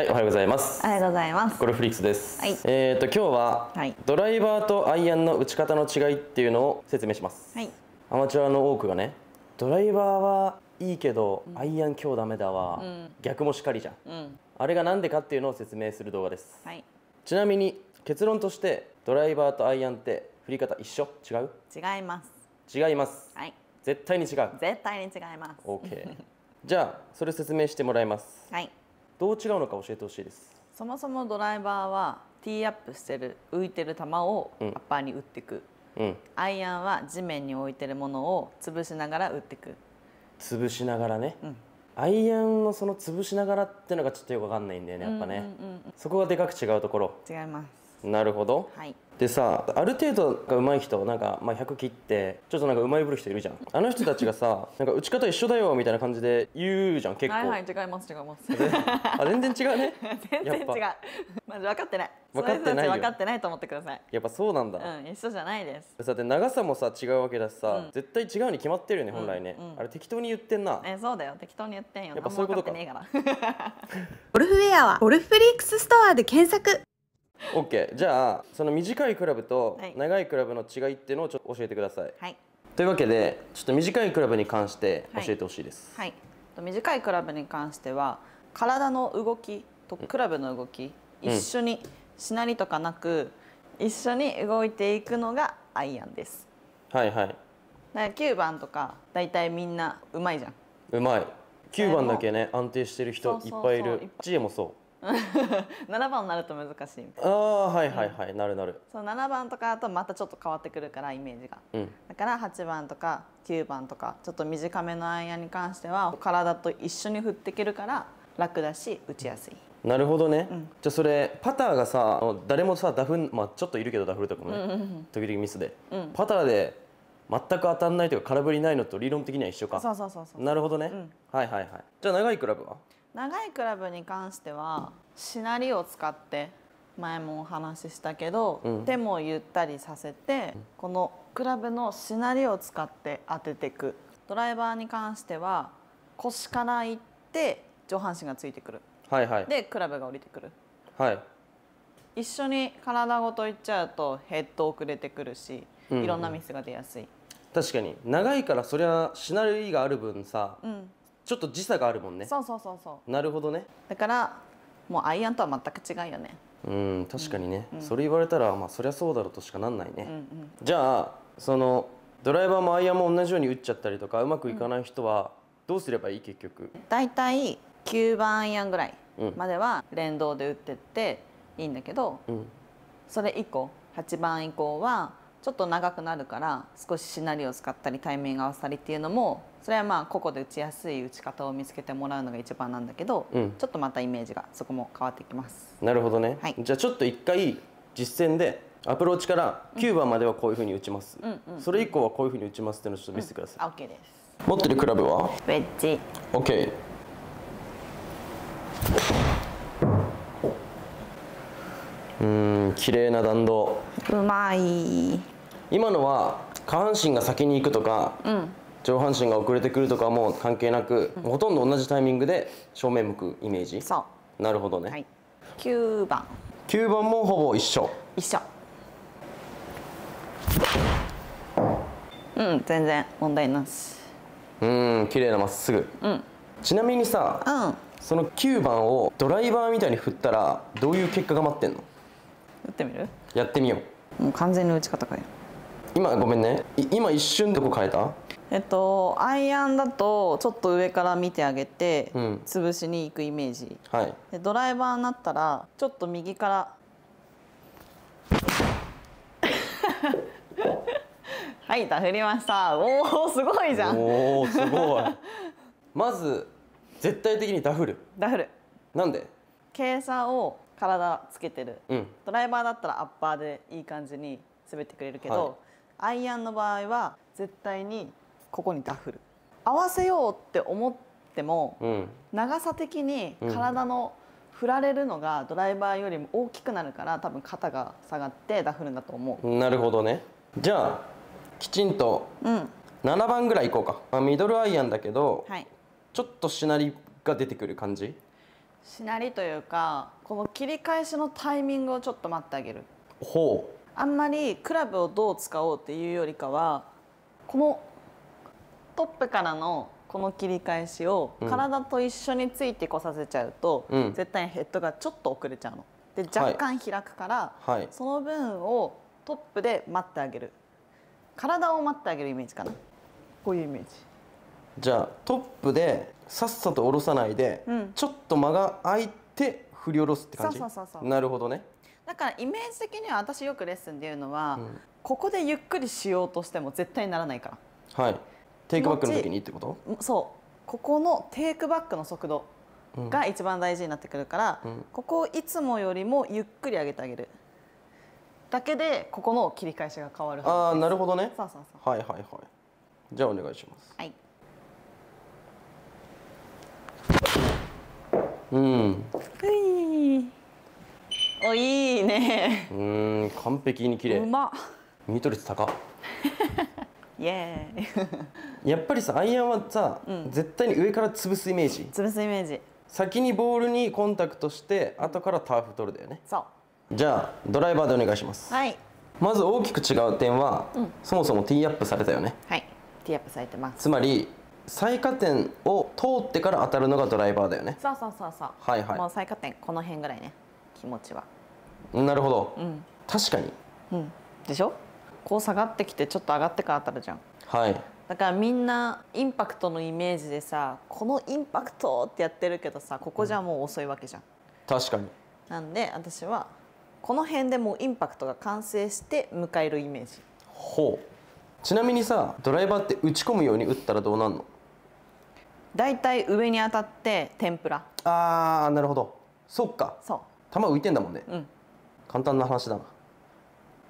はい、おはようございます。おはようございます。ゴルフリックスです。はい、えっ、ー、と今日は、はい、ドライバーとアイアンの打ち方の違いっていうのを説明します。はい、アマチュアの多くがね、ドライバーはいいけど、うん、アイアン今日ダメだわ、うん、逆もしかりじゃんうん、あれがなんでかっていうのを説明する動画です。はい、ちなみに結論としてドライバーとアイアンって振り方一緒？違う？違います。違います。はい。絶対に違う。絶対に違います。オッケー。じゃあそれ説明してもらいます。はい。どう違うのか教えてほしいですそもそもドライバーはティーアップしてる浮いてる球をアッパーに打っていく、うん、アイアンは地面に置いてるものを潰しながら打っていく潰しながらね、うん、アイアンのその潰しながらっていうのがちょっとよくわかんないんだよねやっぱね、そこがでかく違うところ違いますなるほど、はいでさある程度が上手い人なんか、まあ、100切ってちょっとなんかうまいぶる人いるじゃんあの人たちがさ なんか打ち方一緒だよみたいな感じで言うじゃん結構はいはい違います違いますあ全然違うね 全然違うまず分かってない分かってない分かってないと思ってくださいやっぱそうなんだうん一緒じゃないですさて長さもさ違うわけだしさ、うん、絶対違うに決まってるよね本来ね、うんうん、あれ適当に言ってんなえそうだよ適当に言ってんよやっぱそういうことか ゴルフウェアはゴルフフリックスストアで検索ケーじゃあその短いクラブと長いクラブの違いっていうのをちょっと教えてください、はい、というわけでちょっと短いクラブに関して教えてほしいです、はい、はい、短いクラブに関しては体の動きとクラブの動き、うん、一緒にしなりとかなく一緒に動いていくのがアイアンですはいはい9番とか大体みんなうまいじゃんうまい9番だけね安定してる人いっぱいいる知恵もそう7番になると難しいみたいなああはいはいはい、うん、なるなるそう7番とかだとまたちょっと変わってくるからイメージが、うん、だから8番とか9番とかちょっと短めのアイアンに関しては体と一緒に振っていけるから楽だし打ちやすいなるほどね、うん、じゃあそれパターがさ誰もさダフまあちょっといるけどダフるとかもね、うんうんうん、時々ミスで、パターで全く当たんないというか空振りないのと理論的には一緒かそうそうそうそうなるほどね、はいはいはいじゃあ長いクラブは長いクラブに関してはシナリオを使って前もお話ししたけど、うん、手もゆったりさせて、うん、このクラブのシナリオを使って当てていくドライバーに関しては腰からいって上半身がついてくる、はいはい、でクラブが降りてくる、はい、一緒に体ごといっちゃうとヘッド遅れてくるし、うんうん、いろんなミスが出やすい確かに長いからそりゃシナリオがある分さ、うんちょっと時差があるもんねそうそうそうそうなるほどねだからもうアイアンとは全く違うよねうん確かにね、うん、それ言われたらまあそりゃそうだろうとしかなんないね、うんうん、じゃあそのドライバーもアイアンも同じように打っちゃったりとかうまくいかない人はどうすればいい結局大体9番アイアンぐらいまでは連動で打ってっていいんだけど、うん、それ以降8番以降はちょっと長くなるから少しシナリオを使ったりタイミング合わせたりっていうのもそれはまあ個々で打ちやすい打ち方を見つけてもらうのが一番なんだけど、うん、ちょっとまたイメージがそこも変わってきますなるほどね、はい、じゃあちょっと一回実践でアプローチから9番まではこういうふうに打ちます、うんそれ以降はこういうふうに打ちますっていうのをちょっと見せてください、うん、OK です持ってるクラブはウェッジ OK うん綺麗な弾道うまい今のは下半身が先に行くとか、うん上半身が遅れてくるとかも関係なく、うん、ほとんど同じタイミングで正面向くイメージそうなるほどね、はい、9番9番もほぼ一緒一緒うん全然問題なしうん綺麗なまっすぐ、うん、ちなみにさ、うん、その9番をドライバーみたいに振ったらどういう結果が待ってんの打ってみるやってみようもう完全に打ち方変え今ごめんね今一瞬どこ変えたえっと、アイアンだとちょっと上から見てあげて、潰しに行くイメージ、はい、でドライバーになったらちょっと右から はいダフりましたおおすごいじゃんおおすごいまず絶対的にダフるダフるなんで傾斜を体つけてる、うん、ドライバーだったらアッパーでいい感じに滑ってくれるけど、はい、アイアンの場合は絶対にここにダッフル合わせようって思っても、うん、長さ的に体の振られるのがドライバーよりも大きくなるから多分肩が下がってダフフルだと思うなるほどねじゃあきちんと7番ぐらいいこうか、まあ、ミドルアイアンだけど、はい、ちょっとしなりが出てくる感じしなりというかこの切り返しのタイミングをちょっと待ってあげるほうあんまりクラブをどう使おうっていうよりかはこのトップからのこの切り返しを体と一緒についてこさせちゃうと、うん、絶対ヘッドがちょっと遅れちゃうの。で若干開くから、はいはい、その分をトップで待ってあげる体を待ってあげるイメージかなこういうイメージじゃあトップでさっさと下ろさないで、うん、ちょっと間が空いて振り下ろすって感じそうそうそうなるほどねだからイメージ的には私よくレッスンで言うのは、うん、ここでゆっくりしようとしても絶対にならないからはいテイクバックの時にってことそうここのテイクバックの速度が一番大事になってくるから、うん、ここをいつもよりもゆっくり上げてあげるだけでここの切り返しが変わるああなるほどねそうそうそうはいはいはいじゃあお願いしますはいうんおいいねうん完璧に綺麗うまミート率高イエーイやっぱりさアイアンはさ、うん、絶対に上から潰すイメージ潰すイメージ先にボールにコンタクトして後からターフ取るだよねそうじゃあドライバーでお願いしますはいまず大きく違う点は、うん、そもそもティーアップされたよねはいティーアップされてますつまり最下点を通ってから当たるのがドライバーだよねそうそうそうそうはいはいもう最下点この辺ぐらいね気持ちはなるほど、うん、確かに、うん、でしょこう下がってきてちょっと上がってからあったらじゃんはいだからみんなインパクトのイメージでさこのインパクトってやってるけどさここじゃもう遅いわけじゃん、確かになんで私はこの辺でもうインパクトが完成して迎えるイメージほうちなみにさドライバーって打ち込むように打ったらどうなんのだいたい上に当たって天ぷらあーなるほどそっかそう球浮いてんだもんねうん簡単な話だな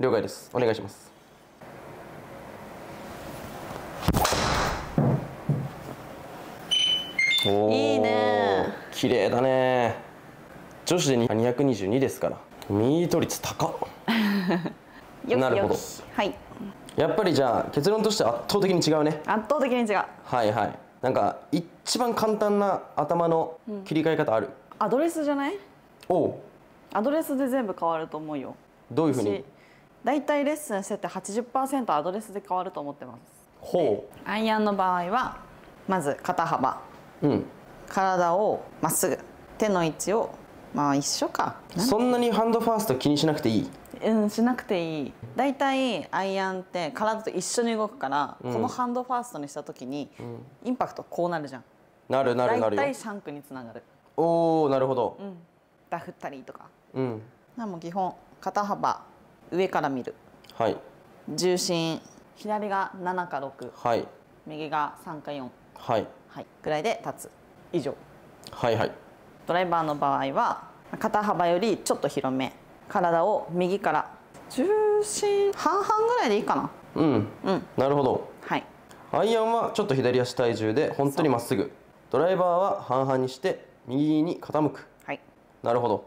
了解ですお願いしますいいね綺麗だね女子で222ですからミート率高 なるほどはいやっぱりじゃあ結論として圧倒的に違うね圧倒的に違うはいはいなんか一番簡単な頭の切り替え方ある、うん、アドレスじゃないおうアドレスで全部変わると思うよどういうふうに大体レッスンしてて80%アドレスで変わると思ってますほうアイアンの場合はまず肩幅うん、体をまっすぐ手の位置をまあ一緒かそんなにハンドファースト気にしなくていいうんしなくていい大体アイアンって体と一緒に動くから、うん、このハンドファーストにした時に、うん、インパクトこうなるじゃんなるなるなる大体シャンクにつながるおおなるほど、うん、ダフったりとかうんも基本肩幅上から見るはい重心左が7か6はい右が3か4、はいはい、ぐらいで立つ以上はいはいドライバーの場合は肩幅よりちょっと広め体を右から重心半々ぐらいでいいかなうん、うん、なるほどはいアイアンはちょっと左足体重で本当にまっすぐドライバーは半々にして右に傾くはいなるほど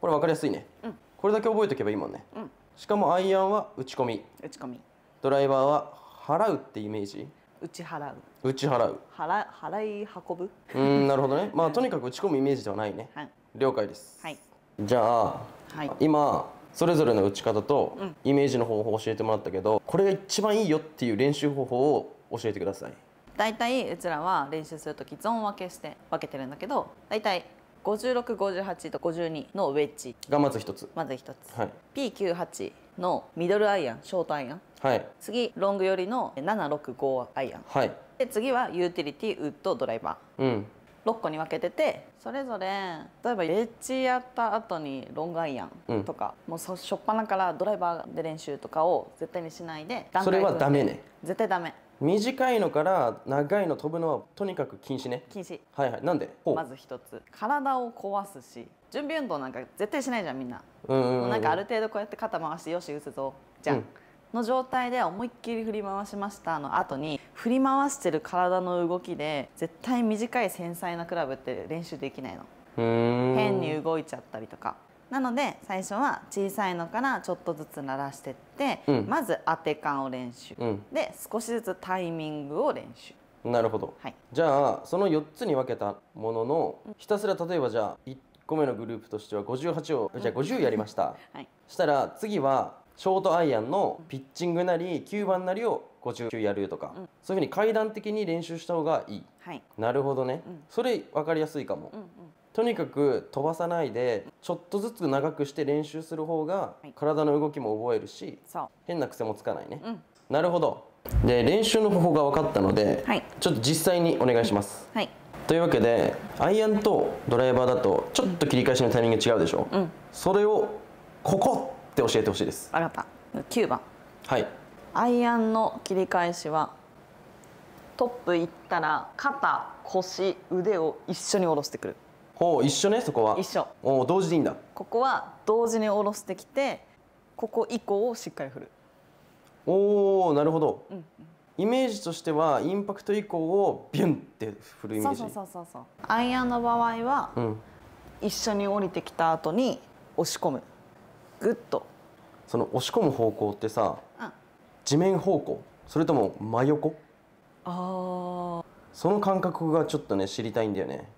これ分かりやすいね、うん、これだけ覚えておけばいいもんね、うん、しかもアイアンは打ち込み打ち込みドライバーは払うってイメージ打ち払う打ち払う払払い運ぶうんなるほどね まあとにかく打ち込むイメージではないね、はい、了解ですはいじゃあ、はい、今それぞれの打ち方とイメージの方法を教えてもらったけど、これが一番いいよっていう練習方法を教えてください大体うちらは練習する時ゾーン分けして分けてるんだけど大体5658と52のウェッジがまず一つまず一つ、はい、P98 のミドルアイアンショートアイアンはい、次ロング寄りの765アイアン、はい、で次はユーティリティウッドドライバー、うん、6個に分けててそれぞれ例えばエッジやった後にロングアイアンとか、うん、もう初っ端からドライバーで練習とかを絶対にしないでそれはダメね絶対ダメ短いのから長いの飛ぶのはとにかく禁止ね禁止はいはいなんでまず一つ体を壊すし準備運動なんか絶対しないじゃんみんな、うんうん、なんかある程度こうやって肩回してよし打つぞじゃん、うんの状態で思いっきり振り回しましたの後に振り回してる体の動きで絶対短い繊細なクラブって練習できないの変に動いちゃったりとかなので最初は小さいのからちょっとずつ鳴らしてって、うん、まず当て感を練習、うん、で少しずつタイミングを練習なるほど、はい、じゃあその4つに分けたものの、ひたすら例えばじゃあ1個目のグループとしては58を、じゃあ50やりました、はい、したら次はショートアイアンのピッチングなり9番なりを5 9やるとか、うん、そういうふうに階段的に練習した方がいい、はい、なるほどね、うん、それ分かりやすいかも、うんうん、とにかく飛ばさないでちょっとずつ長くして練習する方が体の動きも覚えるし、はい、変な癖もつかないね、うん、なるほどで練習の方法が分かったので、はい、ちょっと実際にお願いします、はい、というわけでアイアンとドライバーだとちょっと切り返しのタイミング違うでしょ、うん、それをここって教えてほしいです分かった9番はいアイアンの切り返しはトップいったら肩腰腕を一緒に下ろしてくるお一緒ねそこは一緒お同時でいいんだここは同時に下ろしてきてここ以降をしっかり振るおおなるほど、うん、イメージとしてはインパクト以降をビュンって振るイメージそうそうそうそうアイアンの場合は、うん、一緒に降りてきた後に押し込むグッとその押し込む方向ってさ地面方向それとも真横あその感覚がちょっとね知りたいんだよね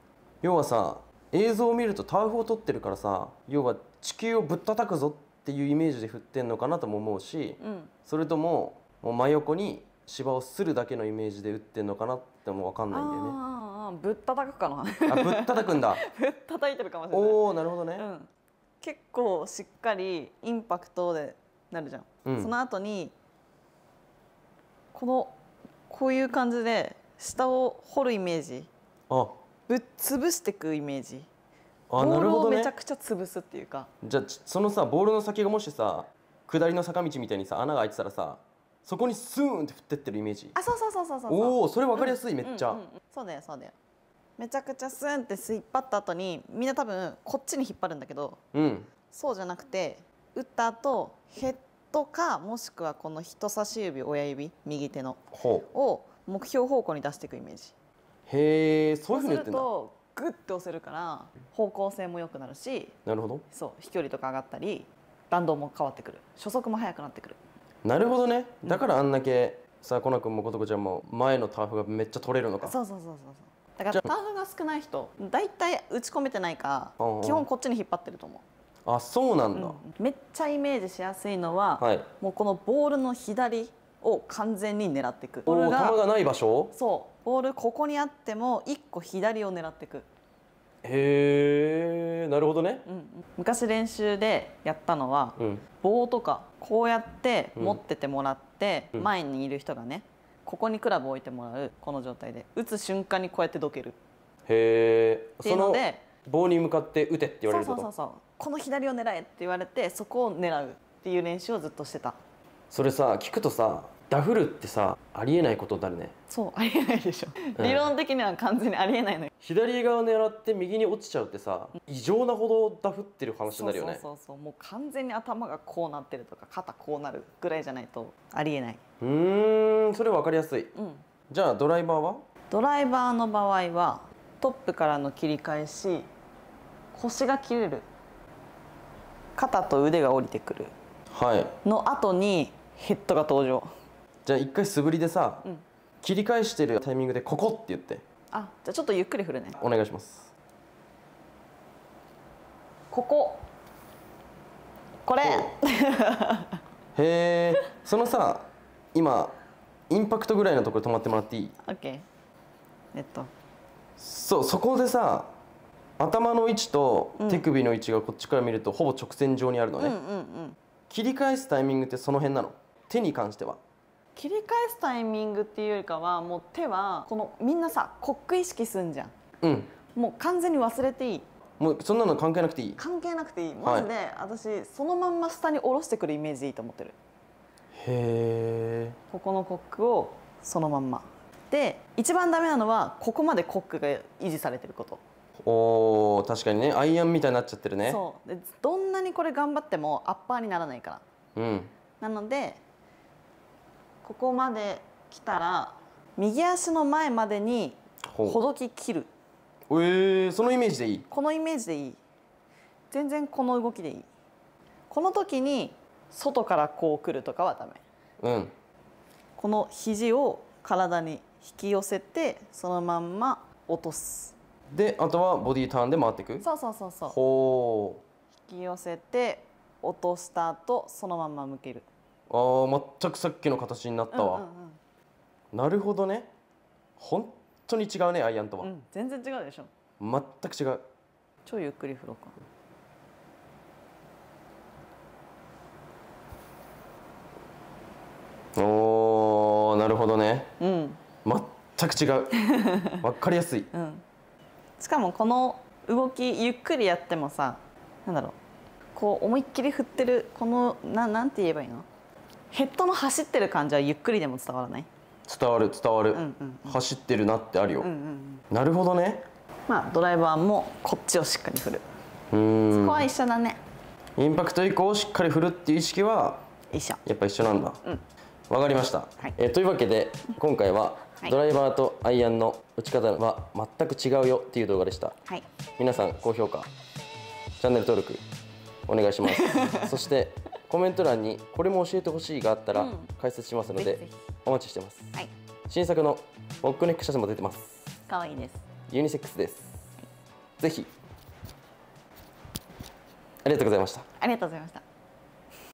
要はさ映像を見るとターフを取ってるからさ要は地球をぶったたくぞっていうイメージで振ってんのかなとも思うし、うん、それとももう真横に芝をするだけのイメージで打ってんのかなっても分かんないんだよね。ぶったたくかな。あぶったたくんだ。ぶったたいてるかもしれない。おおなるほどね。うん結構しっかりインパクトでなるじゃん、うん、その後にこのこういう感じで下を掘るイメージぶっ潰していくイメージあボールをめちゃくちゃ潰すっていうか、ね、じゃあそのさボールの先がもしさ下りの坂道みたいにさ穴が開いてたらさそこにスーンって振ってってるイメージあそうそうそうそうそうおおそれ分かりやすい、うん、めっちゃ、うんうんうん、そうだよそうだよめちゃくちゃスンって引っ張った後にみんな多分こっちに引っ張るんだけど、うん、そうじゃなくて打った後ヘッドかもしくはこの人差し指親指右手のを目標方向に出していくイメージ。へえそういうふうに言ってんだそうするとグッて押せるから方向性も良くなるしなるほどそう飛距離とか上がったり弾道も変わってくる初速も速くなってくるなるほどねだからあんだけ、うん、さあコナ君もことこちゃんも前のターフがめっちゃ取れるのかそうそうそうそうそうだからターフが少ない人大体打ち込めてないか基本こっちに引っ張ってると思うあそうなんだ、うん、めっちゃイメージしやすいのは、はい、もうこのボールの左を完全に狙っていくボールが球がない場所そうボールここにあっても1個左を狙っていくへえなるほどね、うん、昔練習でやったのは、うん、棒とかこうやって持っててもらって、前にいる人がねここにクラブを置いてもらうこの状態で打つ瞬間にこうやってどけるへえそていので棒に向かって打てって言われるとそうそうそうこの左を狙えって言われてそこを狙うっていう練習をずっとしてたそれさ聞くとさダフるってさありえないことになるねそうありえないでしょ、うん、理論的には完全にありえないのよ左側狙って右に落ちちゃうってさ異常なほどダフってる話になるよねそうそうそうもう完全に頭がこうなってるとか肩こうなるぐらいじゃないとありえないうんそれ分かりやすい、うん、じゃあドライバーはドライバーの場合はトップからの切り返し腰が切れる肩と腕が降りてくる、はい、の後にヘッドが登場じゃあ一回素振りでさ、うん、切り返してるタイミングでここって言ってあじゃあちょっとゆっくり振るねお願いしますこここれへえそのさ今インパクトぐらいのところ止まってもらっていい ?OK えっとそうそこでさ頭の位置と手首の位置がこっちから見ると、ほぼ直線上にあるのね、うんうんうん、切り返すタイミングってその辺なの手に関しては切り返すタイミングっていうよりかはもう手はこのみんなさコック意識すんじゃん、うん、もう完全に忘れていいもうそんなの関係なくていい関係なくていいマジで、はい、私そのまんま下に下ろしてくるイメージいいと思ってるへえここのコックをそのまんまで一番ダメなのはここまでコックが維持されてることお確かにねアイアンみたいになっちゃってるねそうでどんなにこれ頑張ってもアッパーにならないから、うん、なのでここまで来たら右足の前までにほどき切るえー、そのイメージでいいこのイメージでいい全然この動きでいいこの時に外からこう来るとかはダメうんこの肘を体に引き寄せてそのまんま落とすであとはボディターンで回っていくそうそうそうそうほう引き寄せて落とした後そのまま向けるあー全くさっきの形になったわ、うんうんうん、なるほどね本当に違うねアイアンとは、うん、全然違うでしょ全く違う超ゆっくり振ろうかおーなるほどね、うん、全く違う分 かりやすい、うん、しかもこの動きゆっくりやってもさなんだろうこう思いっきり振ってるこのななんて言えばいいのヘッドの走ってる感じはゆっくりでも伝わらない伝わる伝わる、うんうんうん、走ってるなってあるよ、うんうんうん、なるほどねまあドライバーもこっちをしっかり振るうんそこは一緒だねインパクト以降しっかり振るっていう意識は一緒やっぱ一緒なんだ、うん、分かりました、はい、えというわけで今回はドライバーとアイアンの打ち方は全く違うよっていう動画でした、はい、皆さん高評価チャンネル登録お願いします そしてコメント欄にこれも教えてほしいがあったら解説しますので、お待ちしてます、はい、新作のモックネック写真も出てます可愛いですユニセックスです、はい、ぜひありがとうございましたありがとうございました